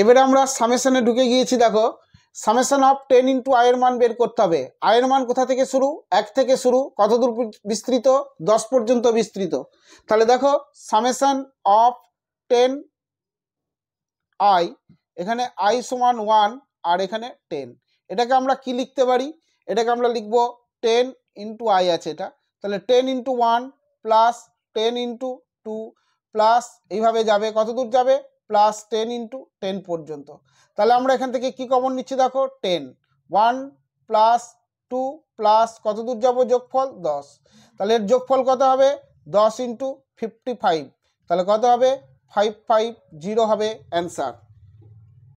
এবারে আমরা সামেশানে ঢুকে গিয়েছি দেখো সামেশান অফ টেন ইন্টু আয়ের মান বের করতে হবে আয়ের মান কোথা থেকে শুরু এক থেকে শুরু কত দূর বিস্তৃত দশ পর্যন্ত বিস্তৃত তাহলে দেখো সামেশান অফ টেন আই এখানে আই সমান ওয়ান আর এখানে টেন এটাকে আমরা কি লিখতে পারি এটাকে আমরা লিখব টেন ইন্টু আই আছে এটা তাহলে ten into one plus ten into two plus এইভাবে যাবে কত দূর যাবে প্লাস টেন ইন্টু টেন পর্যন্ত তাহলে আমরা এখান থেকে কি কমন নিচ্ছি দেখো ten one plus two plus কত দূর যাবো যোগফল দশ তাহলে এর যোগফল কত হবে দশ ইন্টু ফিফটি ফাইভ তাহলে কত হবে ফাইভ ফাইভ জিরো হবে অ্যান্সার